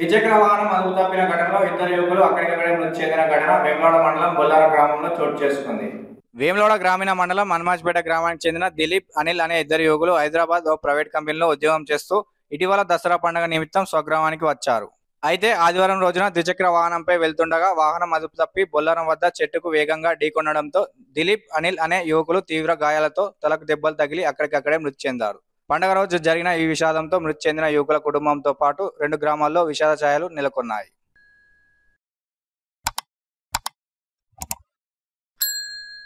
ద్విచక్ర వాహనం అదుపు తప్పిన ఘటనలో ఇద్దరు యువకులు అక్కడికక్కడే మృతి చెందిన ఘటన వేమలోడ మండలం బొల్లార గ్రామంలో చోటు చేసుకుంది వేములవాడ గ్రామీణ మండలం హనుమాజ్పేట గ్రామానికి చెందిన దిలీప్ అనిల్ అనే ఇద్దరు యువకులు హైదరాబాద్ ఓ ప్రైవేట్ కంపెనీలో ఉద్యోగం చేస్తూ ఇటీవల దసరా పండుగ నిమిత్తం స్వగ్రామానికి వచ్చారు అయితే ఆదివారం రోజున ద్విచక్ర వాహనంపై వెళ్తుండగా వాహనం అదుపు తప్పి బొల్లారం వద్ద చెట్టుకు వేగంగా ఢీకొనడంతో దిలీప్ అనిల్ అనే యువకులు తీవ్ర గాయాలతో తలకు దెబ్బలు తగిలి అక్కడికక్కడే మృతి చెందారు పండగ రోజు జరిగిన ఈ విషాదంతో మృతి చెందిన యువకుల కుటుంబంతో పాటు రెండు గ్రామాల్లో విషాద ఛాయలు నెలకొన్నాయి